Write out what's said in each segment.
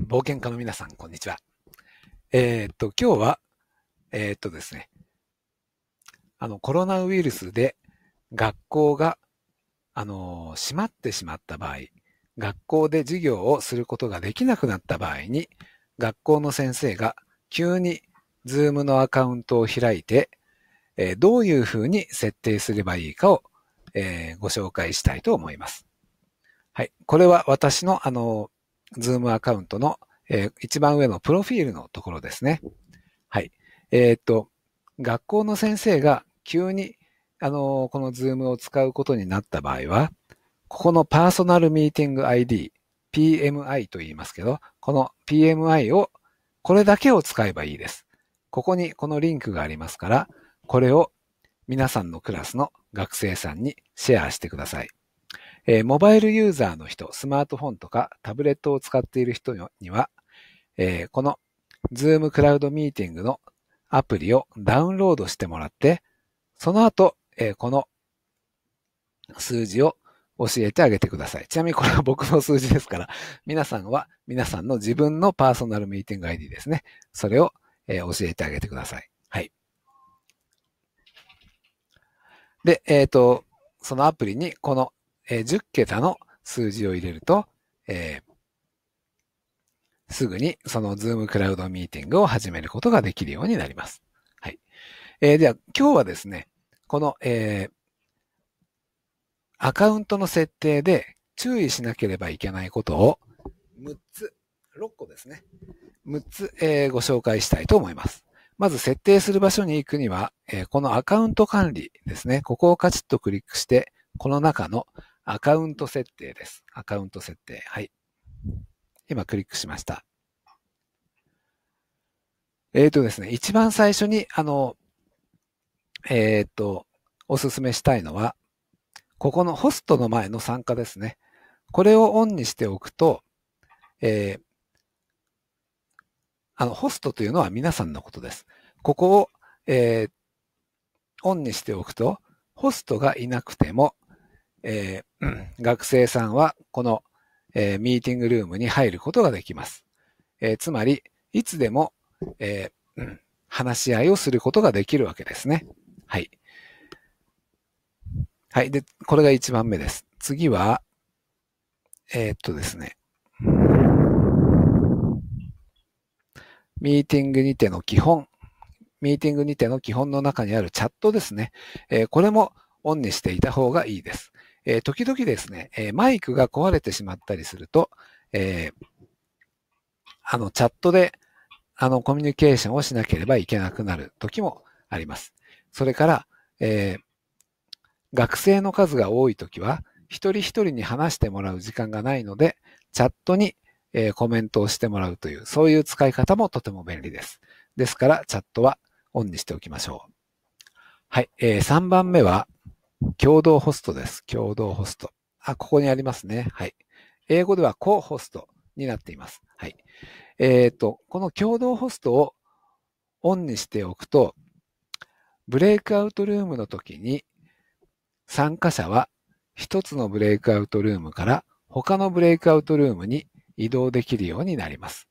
冒険家の皆さん、こんにちは。えー、っと、今日は、えー、っとですね、あの、コロナウイルスで学校が、あの、閉まってしまった場合、学校で授業をすることができなくなった場合に、学校の先生が急に Zoom のアカウントを開いて、えー、どういうふうに設定すればいいかを、えー、ご紹介したいと思います。はい。これは私の、あの、ズームアカウントの、えー、一番上のプロフィールのところですね。はい。えー、っと、学校の先生が急に、あのー、このズームを使うことになった場合は、ここのパーソナルミーティング ID、PMI と言いますけど、この PMI を、これだけを使えばいいです。ここにこのリンクがありますから、これを皆さんのクラスの学生さんにシェアしてください。えモバイルユーザーの人、スマートフォンとかタブレットを使っている人には、えこの Zoom クラウドミーティングのアプリをダウンロードしてもらって、その後、えこの数字を教えてあげてください。ちなみにこれは僕の数字ですから、皆さんは皆さんの自分のパーソナルミーティング ID ですね。それを、えー、教えてあげてください。はい。で、えっ、ー、と、そのアプリにこのえー、10桁の数字を入れると、えー、すぐにその Zoom クラウドミーティングを始めることができるようになります。はい。えー、では、今日はですね、この、えー、アカウントの設定で注意しなければいけないことを6つ、6個ですね。6つ、えー、ご紹介したいと思います。まず設定する場所に行くには、えー、このアカウント管理ですね。ここをカチッとクリックして、この中のアカウント設定です。アカウント設定。はい。今クリックしました。えっ、ー、とですね、一番最初に、あの、えっ、ー、と、おすすめしたいのは、ここのホストの前の参加ですね。これをオンにしておくと、えー、あの、ホストというのは皆さんのことです。ここを、えー、オンにしておくと、ホストがいなくても、えー、学生さんはこの、えー、ミーティングルームに入ることができます。えー、つまり、いつでも、えー、話し合いをすることができるわけですね。はい。はい。で、これが一番目です。次は、えー、っとですね。ミーティングにての基本。ミーティングにての基本の中にあるチャットですね。えー、これもオンにしていた方がいいです。えー、時々ですね、えー、マイクが壊れてしまったりすると、えー、あの、チャットで、あの、コミュニケーションをしなければいけなくなる時もあります。それから、え学生の数が多い時は、一人一人に話してもらう時間がないので、チャットに、えコメントをしてもらうという、そういう使い方もとても便利です。ですから、チャットはオンにしておきましょう。はい。えー、3番目は、共同ホストです。共同ホスト。あ、ここにありますね。はい。英語ではコホストになっています。はい。えっ、ー、と、この共同ホストをオンにしておくと、ブレイクアウトルームの時に参加者は一つのブレイクアウトルームから他のブレイクアウトルームに移動できるようになります。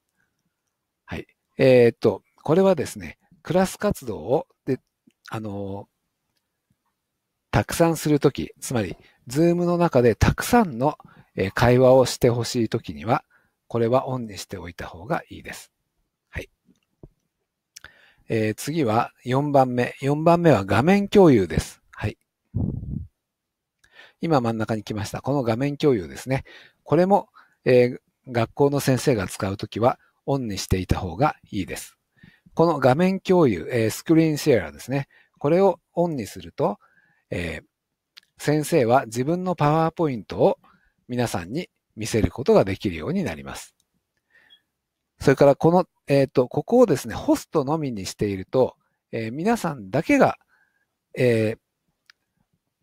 はい。えっ、ー、と、これはですね、クラス活動を、で、あの、たくさんするとき、つまり、ズームの中でたくさんの会話をしてほしいときには、これはオンにしておいた方がいいです。はい。えー、次は4番目。4番目は画面共有です。はい。今真ん中に来ました。この画面共有ですね。これも、えー、学校の先生が使うときはオンにしていた方がいいです。この画面共有、えー、スクリーンシェアですね。これをオンにすると、えー、先生は自分のパワーポイントを皆さんに見せることができるようになります。それからこの、えっ、ー、と、ここをですね、ホストのみにしていると、えー、皆さんだけが、え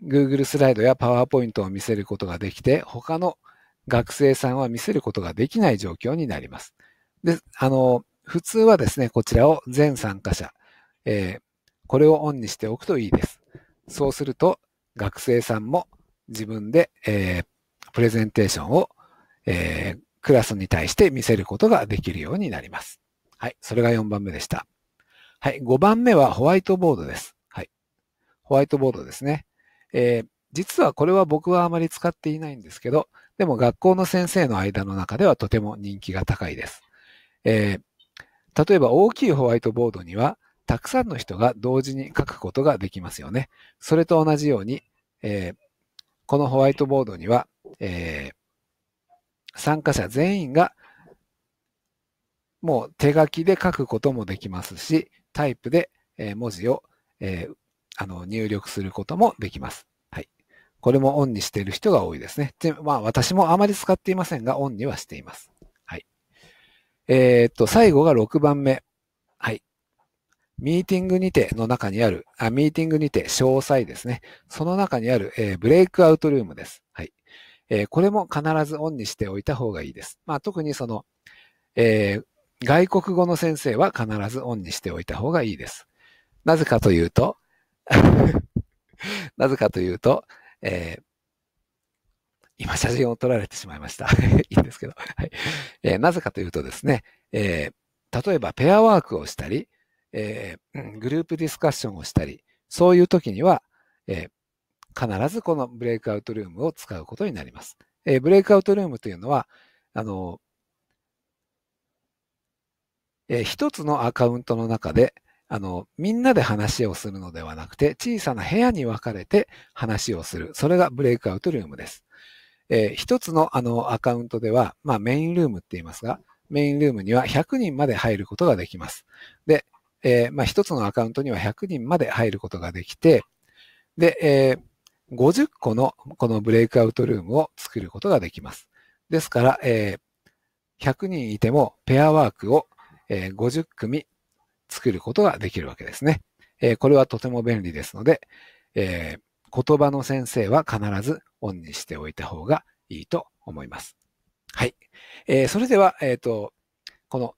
ー、Google スライドやパワーポイントを見せることができて、他の学生さんは見せることができない状況になります。で、あの、普通はですね、こちらを全参加者、えー、これをオンにしておくといいです。そうすると、学生さんも自分で、えー、プレゼンテーションを、えー、クラスに対して見せることができるようになります。はい。それが4番目でした。はい。5番目はホワイトボードです。はい。ホワイトボードですね。えー、実はこれは僕はあまり使っていないんですけど、でも学校の先生の間の中ではとても人気が高いです。えー、例えば大きいホワイトボードには、たくさんの人が同時に書くことができますよね。それと同じように、えー、このホワイトボードには、えー、参加者全員がもう手書きで書くこともできますし、タイプで文字を、えー、あの入力することもできます。はい。これもオンにしている人が多いですね。でまあ、私もあまり使っていませんが、オンにはしています。はい。えー、っと、最後が6番目。はい。ミーティングにての中にある、あ、ミーティングにて詳細ですね。その中にある、えー、ブレイクアウトルームです。はい。えー、これも必ずオンにしておいた方がいいです。まあ、特にその、えー、外国語の先生は必ずオンにしておいた方がいいです。なぜかというと なぜかというと、えー、今写真を撮られてしまいました。いいんですけど。はい。えー、なぜかというとですね、えー、例えばペアワークをしたり、えー、グループディスカッションをしたり、そういう時には、えー、必ずこのブレイクアウトルームを使うことになります。えー、ブレイクアウトルームというのは、あの、えー、一つのアカウントの中で、あの、みんなで話をするのではなくて、小さな部屋に分かれて話をする。それがブレイクアウトルームです。えー、一つのあのアカウントでは、まあメインルームって言いますが、メインルームには100人まで入ることができます。で、えー、まあ、1つのアカウントには100人まで入ることができて、で、えー、50個のこのブレイクアウトルームを作ることができます。ですから、えー、100人いてもペアワークを、えー、50組作ることができるわけですね。えー、これはとても便利ですので、えー、言葉の先生は必ずオンにしておいた方がいいと思います。はい。えー、それでは、えっ、と、この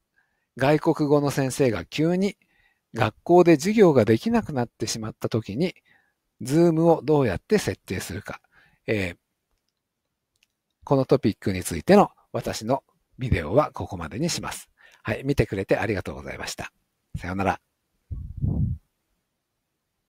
外国語の先生が急に学校で授業ができなくなってしまった時に、Zoom をどうやって設定するか、えー、このトピックについての私のビデオはここまでにします。はい、見てくれてありがとうございました。さようなら。